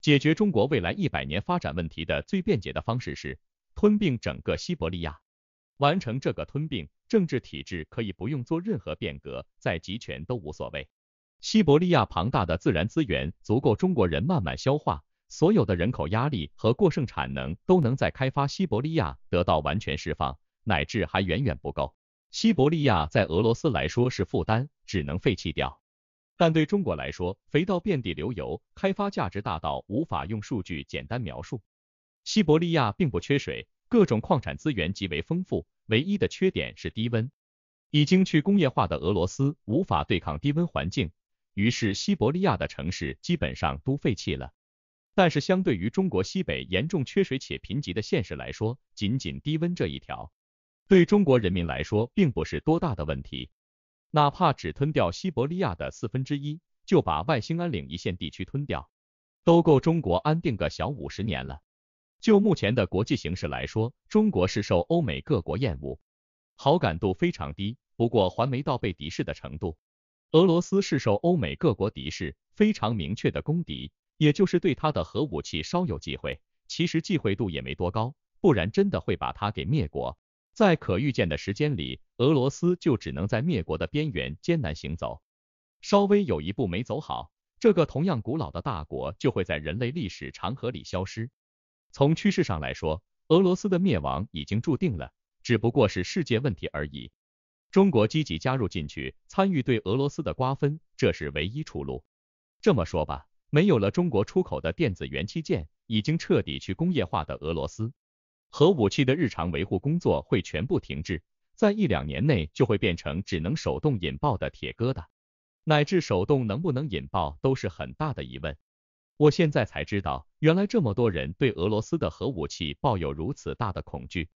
解决中国未来一百年发展问题的最便捷的方式是吞并整个西伯利亚。完成这个吞并，政治体制可以不用做任何变革，再集权都无所谓。西伯利亚庞大的自然资源足够中国人慢慢消化，所有的人口压力和过剩产能都能在开发西伯利亚得到完全释放，乃至还远远不够。西伯利亚在俄罗斯来说是负担，只能废弃掉。但对中国来说，肥到遍地流油，开发价值大到无法用数据简单描述。西伯利亚并不缺水，各种矿产资源极为丰富，唯一的缺点是低温。已经去工业化的俄罗斯无法对抗低温环境，于是西伯利亚的城市基本上都废弃了。但是相对于中国西北严重缺水且贫瘠的现实来说，仅仅低温这一条，对中国人民来说并不是多大的问题。哪怕只吞掉西伯利亚的四分之一，就把外兴安岭一线地区吞掉，都够中国安定个小五十年了。就目前的国际形势来说，中国是受欧美各国厌恶，好感度非常低。不过还没到被敌视的程度。俄罗斯是受欧美各国敌视，非常明确的公敌，也就是对他的核武器稍有忌讳。其实忌讳度也没多高，不然真的会把他给灭国。在可预见的时间里，俄罗斯就只能在灭国的边缘艰难行走，稍微有一步没走好，这个同样古老的大国就会在人类历史长河里消失。从趋势上来说，俄罗斯的灭亡已经注定了，只不过是世界问题而已。中国积极加入进去，参与对俄罗斯的瓜分，这是唯一出路。这么说吧，没有了中国出口的电子元器件，已经彻底去工业化的俄罗斯。核武器的日常维护工作会全部停滞，在一两年内就会变成只能手动引爆的铁疙瘩，乃至手动能不能引爆都是很大的疑问。我现在才知道，原来这么多人对俄罗斯的核武器抱有如此大的恐惧。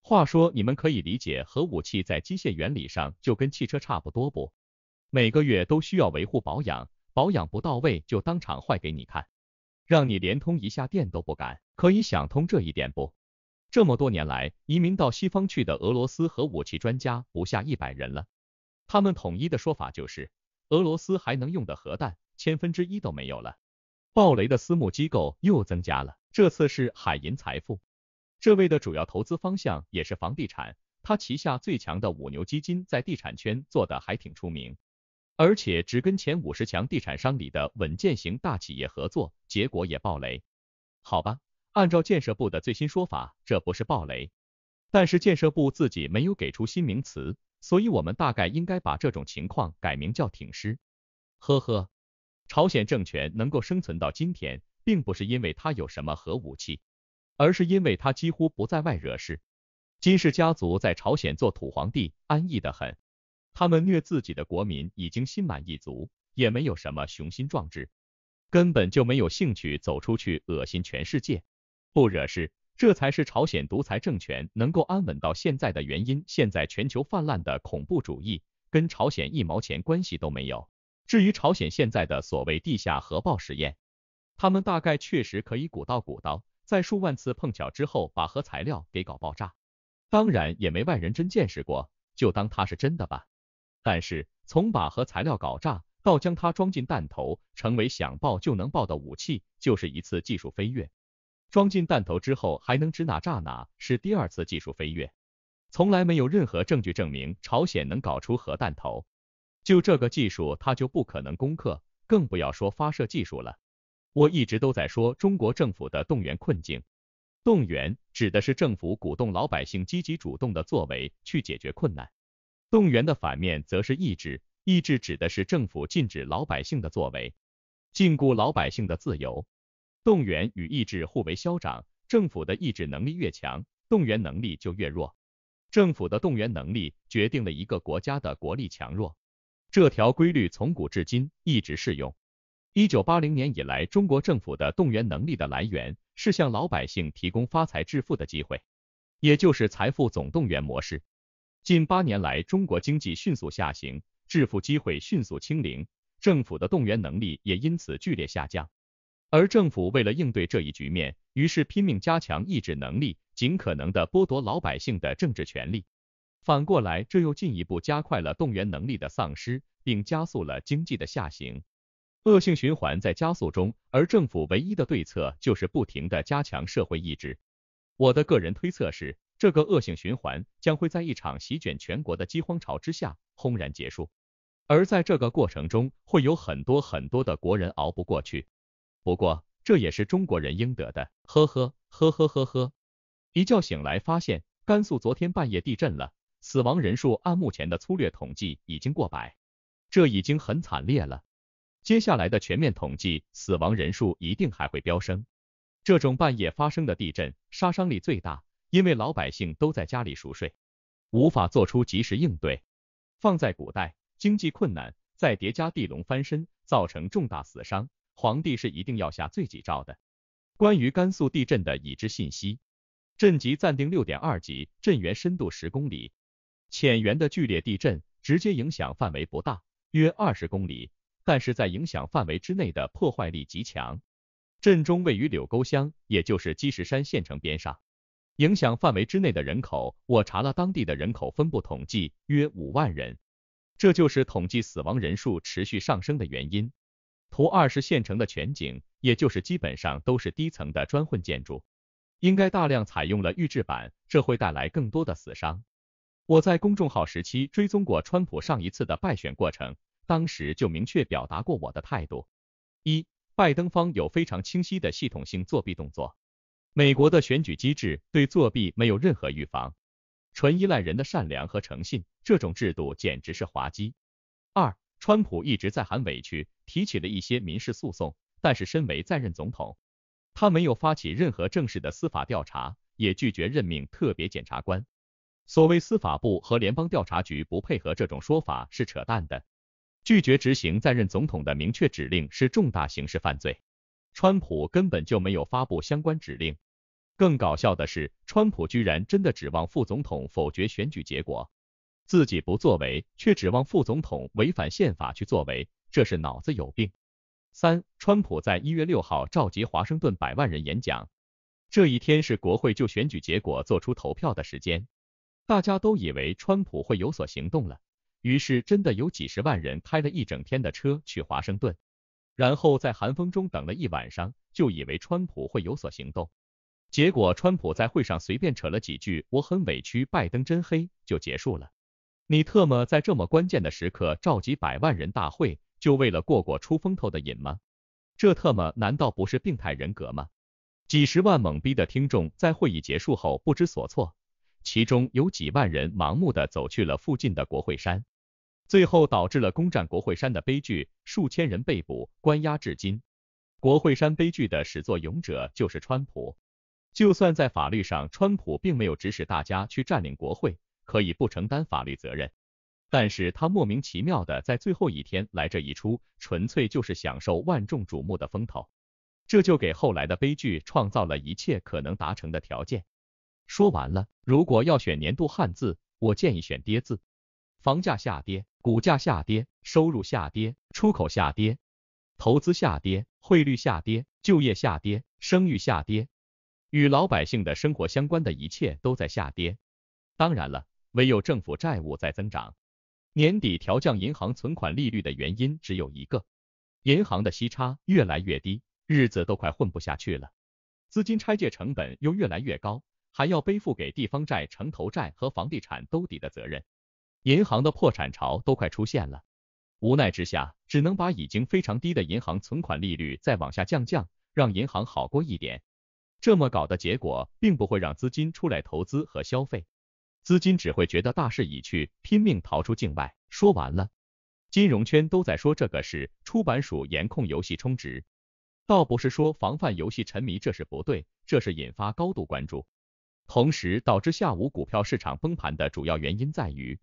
话说，你们可以理解核武器在机械原理上就跟汽车差不多不？每个月都需要维护保养，保养不到位就当场坏给你看，让你连通一下电都不敢，可以想通这一点不？这么多年来，移民到西方去的俄罗斯核武器专家不下一百人了。他们统一的说法就是，俄罗斯还能用的核弹千分之一都没有了。爆雷的私募机构又增加了，这次是海银财富。这位的主要投资方向也是房地产，他旗下最强的五牛基金在地产圈做的还挺出名，而且只跟前五十强地产商里的稳健型大企业合作，结果也爆雷。好吧。按照建设部的最新说法，这不是暴雷，但是建设部自己没有给出新名词，所以我们大概应该把这种情况改名叫挺尸。呵呵，朝鲜政权能够生存到今天，并不是因为它有什么核武器，而是因为它几乎不在外惹事。金氏家族在朝鲜做土皇帝，安逸得很，他们虐自己的国民已经心满意足，也没有什么雄心壮志，根本就没有兴趣走出去恶心全世界。不惹事，这才是朝鲜独裁政权能够安稳到现在的原因。现在全球泛滥的恐怖主义跟朝鲜一毛钱关系都没有。至于朝鲜现在的所谓地下核爆实验，他们大概确实可以鼓捣鼓捣，在数万次碰巧之后把核材料给搞爆炸。当然也没外人真见识过，就当它是真的吧。但是从把核材料搞炸到将它装进弹头，成为想爆就能爆的武器，就是一次技术飞跃。装进弹头之后还能指哪炸哪，是第二次技术飞跃。从来没有任何证据证明朝鲜能搞出核弹头，就这个技术它就不可能攻克，更不要说发射技术了。我一直都在说中国政府的动员困境，动员指的是政府鼓动老百姓积极主动的作为去解决困难，动员的反面则是抑制，抑制指的是政府禁止老百姓的作为，禁锢老百姓的自由。动员与意志互为消长，政府的意志能力越强，动员能力就越弱。政府的动员能力决定了一个国家的国力强弱，这条规律从古至今一直适用。一九八零年以来，中国政府的动员能力的来源是向老百姓提供发财致富的机会，也就是财富总动员模式。近八年来，中国经济迅速下行，致富机会迅速清零，政府的动员能力也因此剧烈下降。而政府为了应对这一局面，于是拼命加强抑制能力，尽可能的剥夺老百姓的政治权利。反过来，这又进一步加快了动员能力的丧失，并加速了经济的下行，恶性循环在加速中。而政府唯一的对策就是不停的加强社会意志。我的个人推测是，这个恶性循环将会在一场席卷全国的饥荒潮之下轰然结束。而在这个过程中，会有很多很多的国人熬不过去。不过，这也是中国人应得的，呵呵呵呵呵呵。一觉醒来发现甘肃昨天半夜地震了，死亡人数按目前的粗略统计已经过百，这已经很惨烈了。接下来的全面统计，死亡人数一定还会飙升。这种半夜发生的地震杀伤力最大，因为老百姓都在家里熟睡，无法做出及时应对。放在古代，经济困难，再叠加地龙翻身，造成重大死伤。皇帝是一定要下罪己诏的。关于甘肃地震的已知信息，震级暂定六点二级，震源深度十公里，浅源的剧烈地震直接影响范围不大，约二十公里，但是在影响范围之内的破坏力极强。震中位于柳沟乡，也就是积石山县城边上，影响范围之内的人口，我查了当地的人口分布统计，约五万人，这就是统计死亡人数持续上升的原因。图二是县城的全景，也就是基本上都是低层的砖混建筑，应该大量采用了预制板，这会带来更多的死伤。我在公众号时期追踪过川普上一次的败选过程，当时就明确表达过我的态度：一、拜登方有非常清晰的系统性作弊动作；美国的选举机制对作弊没有任何预防，纯依赖人的善良和诚信，这种制度简直是滑稽。川普一直在喊委屈，提起了一些民事诉讼，但是身为在任总统，他没有发起任何正式的司法调查，也拒绝任命特别检察官。所谓司法部和联邦调查局不配合这种说法是扯淡的。拒绝执行在任总统的明确指令是重大刑事犯罪。川普根本就没有发布相关指令。更搞笑的是，川普居然真的指望副总统否决选举结果。自己不作为，却指望副总统违反宪法去作为，这是脑子有病。三，川普在一月六号召集华盛顿百万人演讲，这一天是国会就选举结果做出投票的时间，大家都以为川普会有所行动了，于是真的有几十万人开了一整天的车去华盛顿，然后在寒风中等了一晚上，就以为川普会有所行动，结果川普在会上随便扯了几句，我很委屈，拜登真黑，就结束了。你特么在这么关键的时刻召集百万人大会，就为了过过出风头的瘾吗？这特么难道不是病态人格吗？几十万懵逼的听众在会议结束后不知所措，其中有几万人盲目的走去了附近的国会山，最后导致了攻占国会山的悲剧，数千人被捕关押至今。国会山悲剧的始作俑者就是川普，就算在法律上，川普并没有指使大家去占领国会。可以不承担法律责任，但是他莫名其妙的在最后一天来这一出，纯粹就是享受万众瞩目的风头，这就给后来的悲剧创造了一切可能达成的条件。说完了，如果要选年度汉字，我建议选跌字。房价下跌，股价下跌，收入下跌，出口下跌，投资下跌，汇率下跌，就业下跌，生育下跌，与老百姓的生活相关的一切都在下跌。当然了。唯有政府债务在增长，年底调降银行存款利率的原因只有一个，银行的息差越来越低，日子都快混不下去了，资金拆借成本又越来越高，还要背负给地方债、城投债和房地产兜底的责任，银行的破产潮都快出现了，无奈之下只能把已经非常低的银行存款利率再往下降降，让银行好过一点。这么搞的结果，并不会让资金出来投资和消费。资金只会觉得大势已去，拼命逃出境外。说完了，金融圈都在说这个事。出版署严控游戏充值，倒不是说防范游戏沉迷，这是不对，这是引发高度关注。同时，导致下午股票市场崩盘的主要原因在于，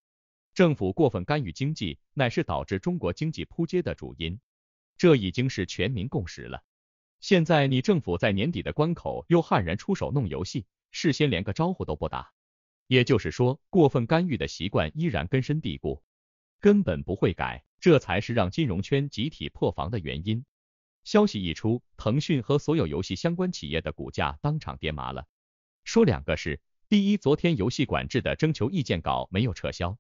政府过分干预经济，乃是导致中国经济扑街的主因。这已经是全民共识了。现在你政府在年底的关口又悍然出手弄游戏，事先连个招呼都不打。也就是说，过分干预的习惯依然根深蒂固，根本不会改，这才是让金融圈集体破防的原因。消息一出，腾讯和所有游戏相关企业的股价当场跌麻了。说两个事：第一，昨天游戏管制的征求意见稿没有撤销，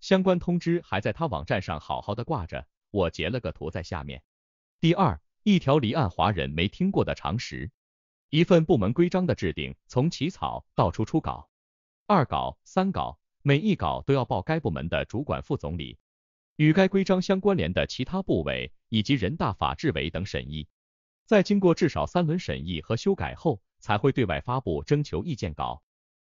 相关通知还在他网站上好好的挂着，我截了个图在下面。第二，一条离岸华人没听过的常识：一份部门规章的制定，从起草到出初稿。二稿、三稿，每一稿都要报该部门的主管副总理，与该规章相关联的其他部委以及人大法制委等审议，在经过至少三轮审议和修改后，才会对外发布征求意见稿。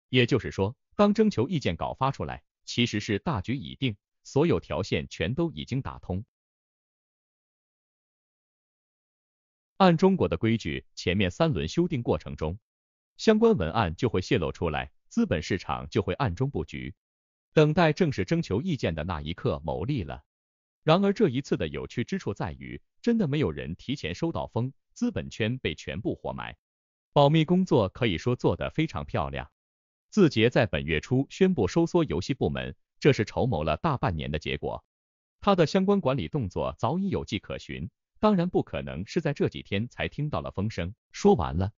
也就是说，当征求意见稿发出来，其实是大局已定，所有条线全都已经打通。按中国的规矩，前面三轮修订过程中，相关文案就会泄露出来。资本市场就会暗中布局，等待正式征求意见的那一刻牟利了。然而这一次的有趣之处在于，真的没有人提前收到风，资本圈被全部活埋，保密工作可以说做得非常漂亮。字节在本月初宣布收缩游戏部门，这是筹谋了大半年的结果，他的相关管理动作早已有迹可循，当然不可能是在这几天才听到了风声。说完了。